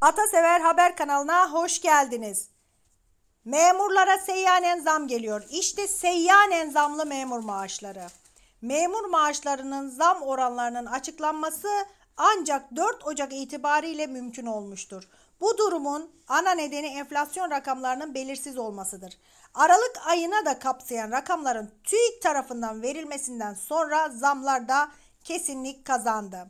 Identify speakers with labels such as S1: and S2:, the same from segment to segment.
S1: Atasever Haber kanalına hoş geldiniz. Memurlara seyyanen zam geliyor. İşte seyyanen zamlı memur maaşları. Memur maaşlarının zam oranlarının açıklanması ancak 4 Ocak itibariyle mümkün olmuştur. Bu durumun ana nedeni enflasyon rakamlarının belirsiz olmasıdır. Aralık ayına da kapsayan rakamların TÜİK tarafından verilmesinden sonra zamlar da kesinlik kazandı.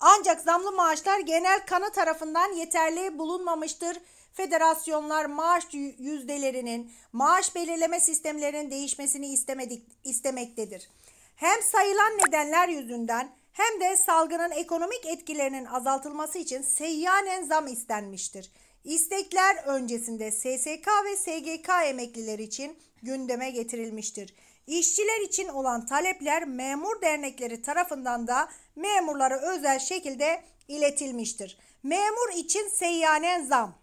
S1: Ancak zamlı maaşlar genel kanı tarafından yeterli bulunmamıştır. Federasyonlar maaş yüzdelerinin, maaş belirleme sistemlerinin değişmesini istemedik, istemektedir. Hem sayılan nedenler yüzünden hem de salgının ekonomik etkilerinin azaltılması için seyyanen zam istenmiştir. İstekler öncesinde SSK ve SGK emeklileri için gündeme getirilmiştir. İşçiler için olan talepler memur dernekleri tarafından da memurlara özel şekilde iletilmiştir. Memur için seyyanen zam.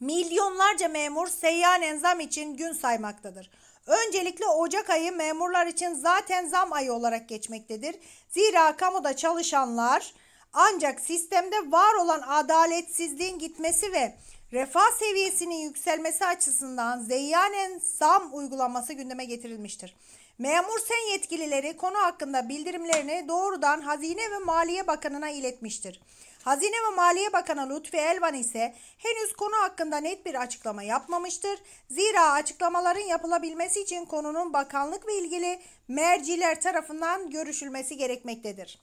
S1: Milyonlarca memur seyyanen zam için gün saymaktadır. Öncelikle Ocak ayı memurlar için zaten zam ayı olarak geçmektedir. Zira kamuda çalışanlar ancak sistemde var olan adaletsizliğin gitmesi ve refah seviyesinin yükselmesi açısından zeyyanen zam uygulaması gündeme getirilmiştir. Memur sen yetkilileri konu hakkında bildirimlerini doğrudan Hazine ve Maliye Bakanı'na iletmiştir. Hazine ve Maliye Bakanı Lütfi Elvan ise henüz konu hakkında net bir açıklama yapmamıştır. Zira açıklamaların yapılabilmesi için konunun bakanlık ve ilgili merciler tarafından görüşülmesi gerekmektedir.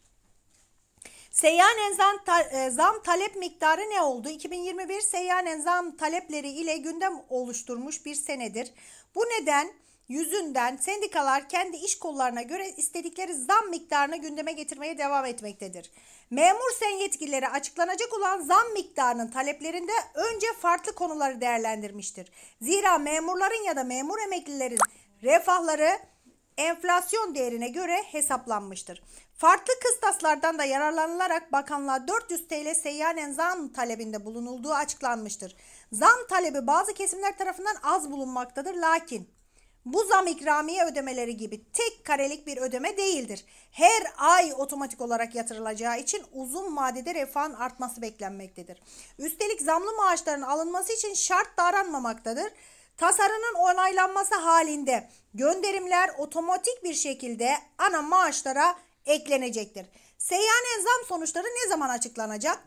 S1: Seyyanen zam, ta, e, zam talep miktarı ne oldu? 2021 seyyanen zam talepleri ile gündem oluşturmuş bir senedir. Bu neden yüzünden sendikalar kendi iş kollarına göre istedikleri zam miktarını gündeme getirmeye devam etmektedir. Memur sen yetkilileri açıklanacak olan zam miktarının taleplerinde önce farklı konuları değerlendirmiştir. Zira memurların ya da memur emeklilerin refahları enflasyon değerine göre hesaplanmıştır. Farklı kıstaslardan da yararlanılarak bakanlığa 400 TL seyyanen zam talebinde bulunulduğu açıklanmıştır. Zam talebi bazı kesimler tarafından az bulunmaktadır lakin bu zam ikramiye ödemeleri gibi tek karelik bir ödeme değildir. Her ay otomatik olarak yatırılacağı için uzun vadede refahın artması beklenmektedir. Üstelik zamlı maaşların alınması için şart da aranmamaktadır. Tasarının onaylanması halinde gönderimler otomatik bir şekilde ana maaşlara eklenecektir. Seyyan zam sonuçları ne zaman açıklanacak?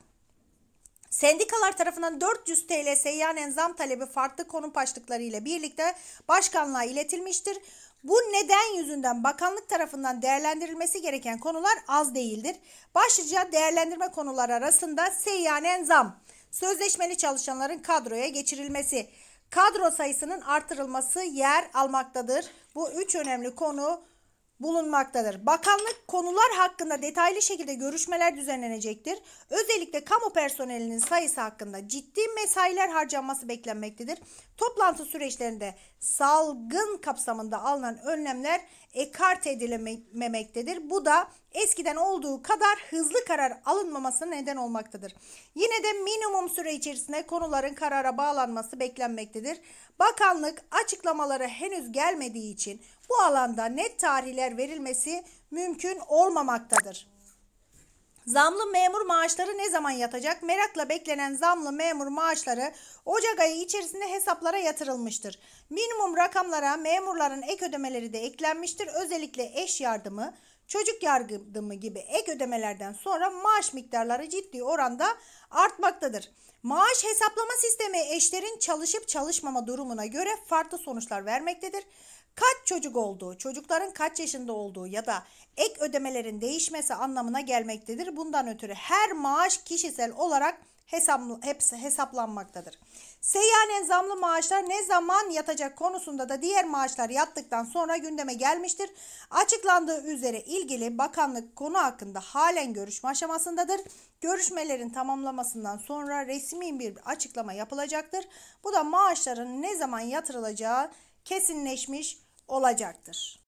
S1: Sendikalar tarafından 400 TL seyyan zam talebi farklı konu paçlıkları ile birlikte başkanlığa iletilmiştir. Bu neden yüzünden bakanlık tarafından değerlendirilmesi gereken konular az değildir. Başlıca değerlendirme konuları arasında seyyan zam, sözleşmeli çalışanların kadroya geçirilmesi, kadro sayısının artırılması yer almaktadır. Bu üç önemli konu bulunmaktadır. Bakanlık konular hakkında detaylı şekilde görüşmeler düzenlenecektir. Özellikle kamu personelinin sayısı hakkında ciddi mesailer harcanması beklenmektedir. Toplantı süreçlerinde salgın kapsamında alınan önlemler ekart edilememektedir. Bu da eskiden olduğu kadar hızlı karar alınmamasına neden olmaktadır. Yine de minimum süre içerisinde konuların karara bağlanması beklenmektedir. Bakanlık açıklamaları henüz gelmediği için bu alanda net tarihler verilmesi mümkün olmamaktadır. Zamlı memur maaşları ne zaman yatacak? Merakla beklenen zamlı memur maaşları Ocak ayı içerisinde hesaplara yatırılmıştır. Minimum rakamlara memurların ek ödemeleri de eklenmiştir. Özellikle eş yardımı, çocuk yardımı gibi ek ödemelerden sonra maaş miktarları ciddi oranda artmaktadır. Maaş hesaplama sistemi eşlerin çalışıp çalışmama durumuna göre farklı sonuçlar vermektedir. Kaç çocuk olduğu, çocukların kaç yaşında olduğu ya da ek ödemelerin değişmesi anlamına gelmektedir. Bundan ötürü her maaş kişisel olarak hesaplı, hepsi hesaplanmaktadır. Seyyanen zamlı maaşlar ne zaman yatacak konusunda da diğer maaşlar yattıktan sonra gündeme gelmiştir. Açıklandığı üzere ilgili bakanlık konu hakkında halen görüşme aşamasındadır. Görüşmelerin tamamlamasından sonra resmi bir açıklama yapılacaktır. Bu da maaşların ne zaman yatırılacağı kesinleşmiş olacaktır.